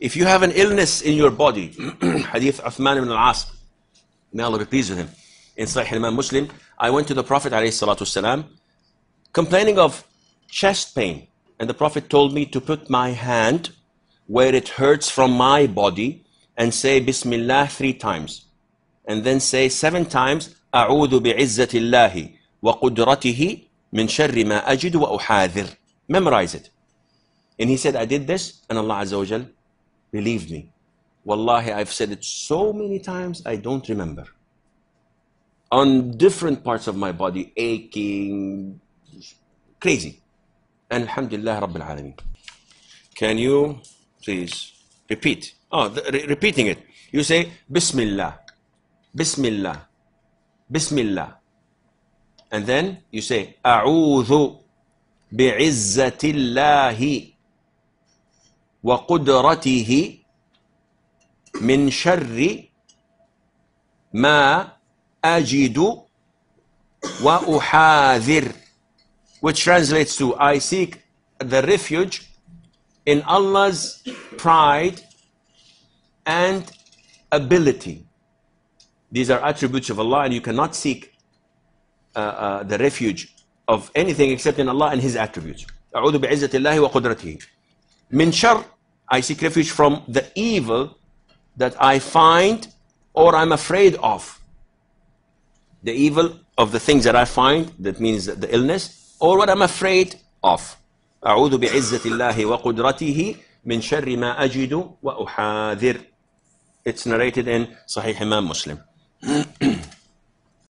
If you have an illness in your body, Hadith Uthman ibn al-As, may Allah be pleased with him, in Sahih Imam Muslim, I went to the Prophet والسلام, complaining of chest pain. And the Prophet told me to put my hand where it hurts from my body and say Bismillah three times. And then say seven times, أعوذ بعزة الله وقدرته من شر ما أجد وأحاذر. Memorize it. And he said, I did this, and Allah Azza wa Believe me. Wallahi, I've said it so many times, I don't remember. On different parts of my body, aching, crazy. And Alhamdulillah Rabbil Alameen. Can you please repeat? Oh, the, re repeating it. You say, Bismillah, Bismillah, Bismillah. And then you say, A'udhu بعزة وقدرته من شر ما أجد وأحاذر which translates to I seek the refuge in Allah's pride and ability. These are attributes of Allah and you cannot seek uh, uh, the refuge of anything except in Allah and His attributes. أعوذ بعزة الله وقدرته Min shar, I seek refuge from the evil that I find or I'm afraid of. The evil of the things that I find, that means the illness, or what I'm afraid of. أعوذ بعزة الله وقدرته من شر ما أجد وأحاذر. It's narrated in Sahih Imam Muslim.